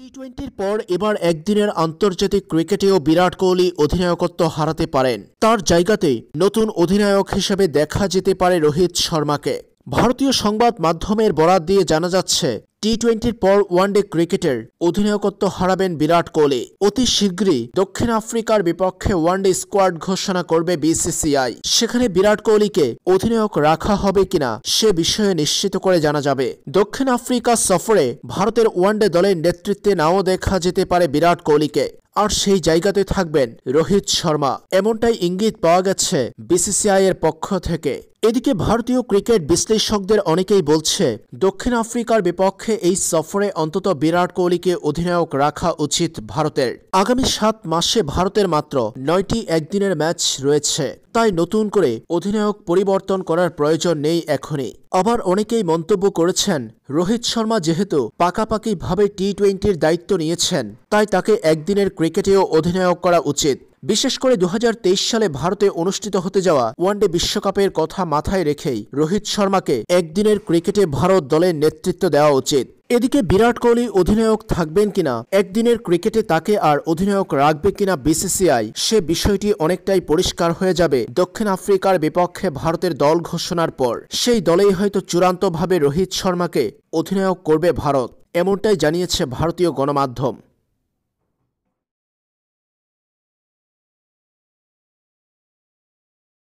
টি টোয়েন্টির পর এবার একদিনের আন্তর্জাতিক ক্রিকেটেও বিরাট কোহলি অধিনায়কত্ব হারাতে পারেন তার জায়গাতে নতুন অধিনায়ক হিসেবে দেখা যেতে পারে রোহিত শর্মাকে ভারতীয় সংবাদ মাধ্যমের বরাত দিয়ে জানা যাচ্ছে টি টোয়েন্টির পর ওয়ানডে ক্রিকেটের অধিনায়কত্ব হারাবেন বিরাট কোহলি অতি শীঘ্রই দক্ষিণ আফ্রিকার বিপক্ষে ওয়ানডে স্কোয়াড ঘোষণা করবে বিসিসিআই সেখানে বিরাট কোহলিকে অধিনায়ক রাখা হবে কিনা সে বিষয়ে নিশ্চিত করে জানা যাবে দক্ষিণ আফ্রিকা সফরে ভারতের ওয়ানডে দলের নেতৃত্বে নাও দেখা যেতে পারে বিরাট কোহলিকে আর সেই জায়গাতে থাকবেন রোহিত শর্মা এমনটাই ইঙ্গিত পাওয়া গেছে বিসিসিআই এর পক্ষ থেকে এদিকে ভারতীয় ক্রিকেট বিশ্লেষকদের অনেকেই বলছে দক্ষিণ আফ্রিকার বিপক্ষে এই সফরে অন্তত বিরাট কোহলিকে অধিনায়ক রাখা উচিত ভারতের আগামী সাত মাসে ভারতের মাত্র নয়টি একদিনের ম্যাচ রয়েছে তাই নতুন করে অধিনায়ক পরিবর্তন করার প্রয়োজন নেই এখনই আবার অনেকেই মন্তব্য করেছেন রোহিত শর্মা যেহেতু পাকাপাকিভাবে টি টোয়েন্টির দায়িত্ব নিয়েছেন তাই তাকে একদিনের ক্রিকেটেও অধিনায়ক করা উচিত বিশেষ করে দু সালে ভারতে অনুষ্ঠিত হতে যাওয়া ওয়ানডে বিশ্বকাপের কথা মাথায় রেখেই রোহিত শর্মাকে একদিনের ক্রিকেটে ভারত দলের নেতৃত্ব দেওয়া উচিত এদিকে বিরাট কোহলি অধিনায়ক থাকবেন কিনা একদিনের ক্রিকেটে তাকে আর অধিনায়ক রাখবে কিনা বিসিসিআই সে বিষয়টি অনেকটাই পরিষ্কার হয়ে যাবে দক্ষিণ আফ্রিকার বিপক্ষে ভারতের দল ঘোষণার পর সেই দলেই হয়তো চূড়ান্তভাবে রোহিত শর্মাকে অধিনায়ক করবে ভারত এমনটাই জানিয়েছে ভারতীয় গণমাধ্যম